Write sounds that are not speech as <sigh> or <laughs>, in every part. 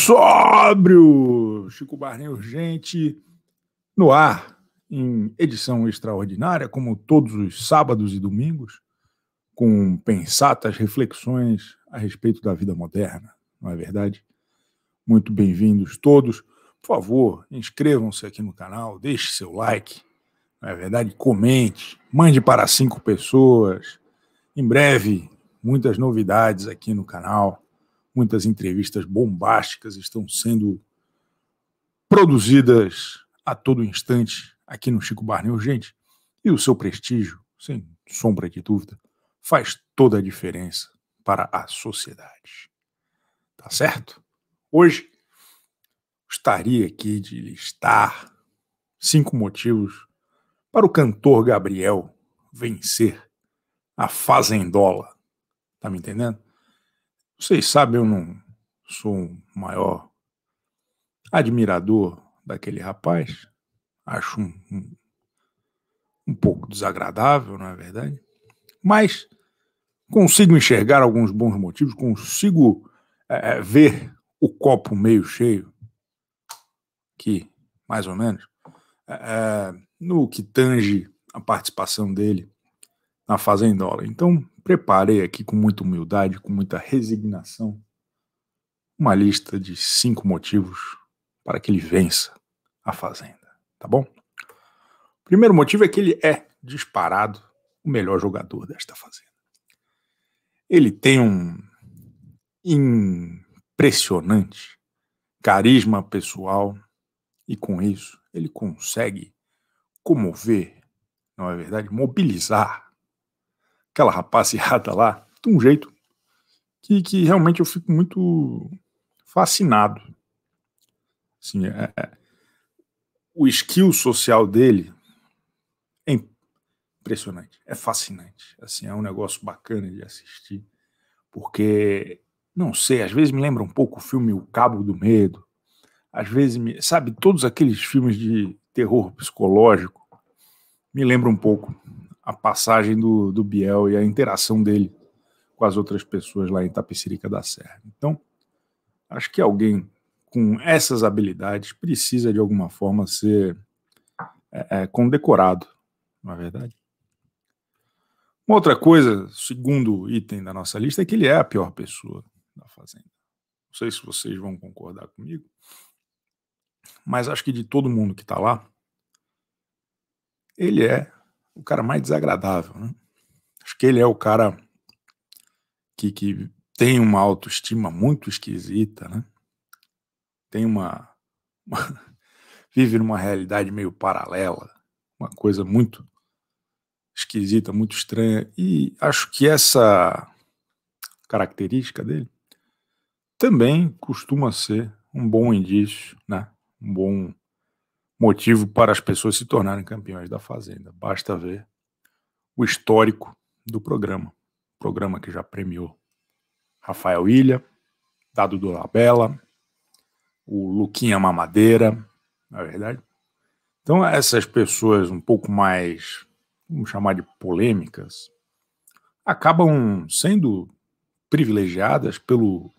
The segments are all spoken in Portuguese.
sóbrio. Chico Barney Urgente no ar, em edição extraordinária, como todos os sábados e domingos, com pensatas reflexões a respeito da vida moderna, não é verdade? Muito bem-vindos todos. Por favor, inscrevam-se aqui no canal, deixe seu like, não é verdade? Comente, mande para cinco pessoas. Em breve, muitas novidades aqui no canal Muitas entrevistas bombásticas estão sendo produzidas a todo instante aqui no Chico Barney Urgente. E o seu prestígio, sem sombra de dúvida, faz toda a diferença para a sociedade. Tá certo? Hoje estaria aqui de listar cinco motivos para o cantor Gabriel vencer a fazendola. Tá me entendendo? Vocês sabem, eu não sou o um maior admirador daquele rapaz. Acho um, um, um pouco desagradável, não é verdade? Mas consigo enxergar alguns bons motivos, consigo é, é ver o copo meio cheio, que mais ou menos, é, é, no que tange a participação dele na Fazendola. Então, preparei aqui com muita humildade, com muita resignação, uma lista de cinco motivos para que ele vença a Fazenda, tá bom? O primeiro motivo é que ele é disparado o melhor jogador desta Fazenda. Ele tem um impressionante carisma pessoal e com isso ele consegue comover, não é verdade? Mobilizar aquela rapaziada lá, de um jeito que, que realmente eu fico muito fascinado. Assim, é, é, o skill social dele é impressionante, é fascinante. Assim, é um negócio bacana de assistir, porque não sei, às vezes me lembra um pouco o filme O Cabo do Medo, às vezes me, sabe, todos aqueles filmes de terror psicológico me lembra um pouco a passagem do, do Biel e a interação dele com as outras pessoas lá em Tapicirica da Serra. Então, acho que alguém com essas habilidades precisa de alguma forma ser é, é, condecorado, não é verdade? Uma outra coisa, segundo item da nossa lista, é que ele é a pior pessoa da Fazenda. Não sei se vocês vão concordar comigo, mas acho que de todo mundo que está lá, ele é o cara mais desagradável, né? Acho que ele é o cara que, que tem uma autoestima muito esquisita, né? Tem uma, uma <laughs> vive numa realidade meio paralela, uma coisa muito esquisita, muito estranha. E acho que essa característica dele também costuma ser um bom indício, né? Um bom motivo para as pessoas se tornarem campeões da Fazenda. Basta ver o histórico do programa. Programa que já premiou Rafael Ilha, Dado Dolabella, o Luquinha Mamadeira, na é verdade. Então, essas pessoas um pouco mais, vamos chamar de polêmicas, acabam sendo privilegiadas pelo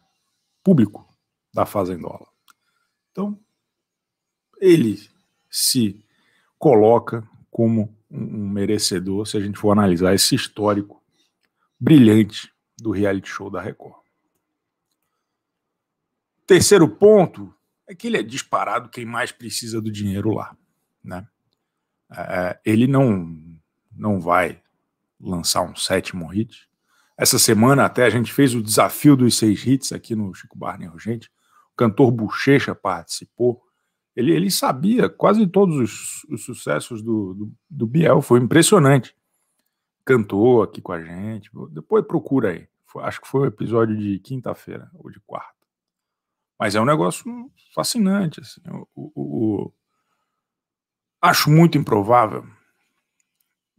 público da Fazendola. Então, ele se coloca como um merecedor se a gente for analisar esse histórico brilhante do reality show da Record. Terceiro ponto é que ele é disparado quem mais precisa do dinheiro lá, né? É, é, ele não não vai lançar um sétimo hit. Essa semana até a gente fez o desafio dos seis hits aqui no Chico Barney Urgente. O cantor Bochecha participou. Ele, ele sabia quase todos os, os sucessos do, do, do, Biel, foi impressionante. Cantou aqui com a gente. Depois procura aí. Acho que foi o um episódio de quinta-feira ou de quarta. Mas é um negócio fascinante. Assim. O, o, o... Acho muito improvável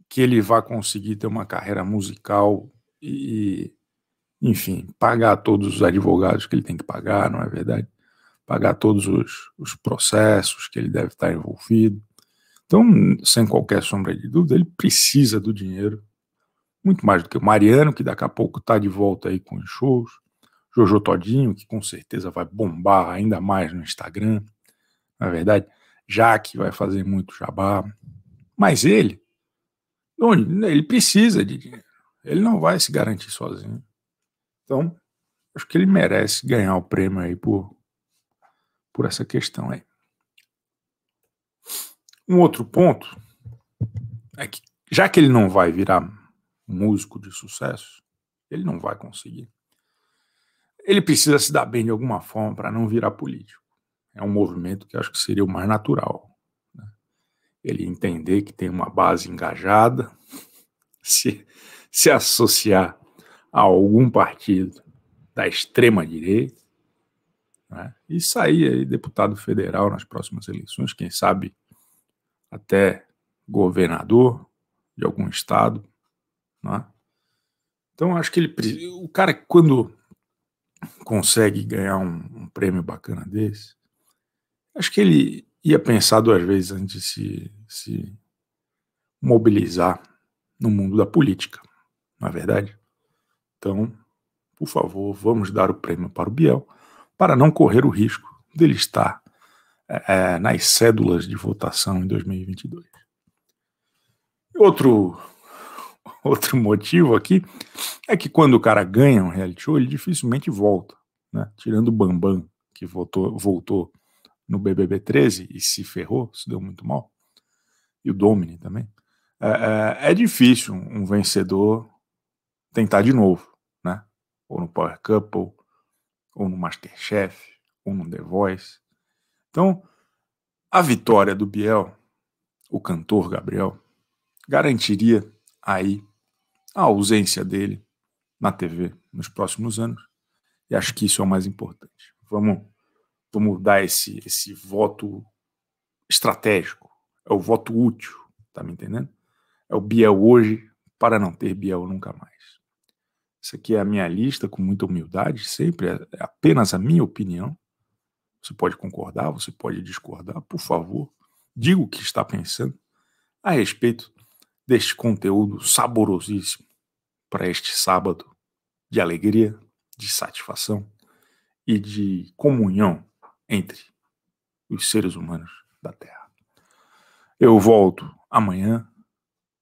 que ele vá conseguir ter uma carreira musical e, enfim, pagar todos os advogados que ele tem que pagar, não é verdade? pagar todos os, os processos que ele deve estar envolvido. Então, sem qualquer sombra de dúvida, ele precisa do dinheiro, muito mais do que o Mariano, que daqui a pouco está de volta aí com os shows, Jojo Todinho, que com certeza vai bombar ainda mais no Instagram, na verdade, Jaque vai fazer muito jabá, mas ele, ele precisa de dinheiro, ele não vai se garantir sozinho. Então, acho que ele merece ganhar o prêmio aí por por essa questão aí. Um outro ponto é que, já que ele não vai virar músico de sucesso, ele não vai conseguir. Ele precisa se dar bem de alguma forma para não virar político. É um movimento que acho que seria o mais natural. Né? Ele entender que tem uma base engajada, <laughs> se, se associar a algum partido da extrema-direita, né? e sair aí deputado federal nas próximas eleições, quem sabe até governador de algum estado. Né? Então, acho que ele, o cara, quando consegue ganhar um, um prêmio bacana desse, acho que ele ia pensar duas vezes antes de se, se mobilizar no mundo da política, não é verdade? Então, por favor, vamos dar o prêmio para o Biel para não correr o risco dele estar é, é nas cédulas de votação em 2022. Outro, <laughs> outro motivo aqui é que quando o cara ganha um reality show, ele dificilmente volta. Né? Tirando o Bambam, que votou, voltou no BBB 13 e se ferrou, se deu muito mal, e o Domini também, é, é, é difícil um vencedor tentar de novo, né? ou no Power Couple, ou no Masterchef, ou no The Voice. Então, a vitória do Biel, o cantor Gabriel, garantiria aí a ausência dele na TV nos próximos anos. E acho que isso é o mais importante. Vamos, vamos dar esse, esse voto estratégico, é o voto útil, tá me entendendo? É o Biel hoje para não ter Biel nunca mais. Isso aqui é a minha lista, com muita humildade, sempre, é, é apenas a minha opinião. Você pode concordar, você pode discordar, por favor, diga o que está pensando a respeito deste conteúdo saborosíssimo para este sábado de alegria, de satisfação e de comunhão entre os seres humanos da Terra. Eu volto amanhã,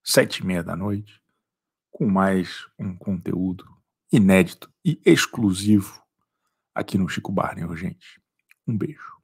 sete e meia da noite com mais um conteúdo inédito e exclusivo aqui no Chico Barney, gente. Um beijo.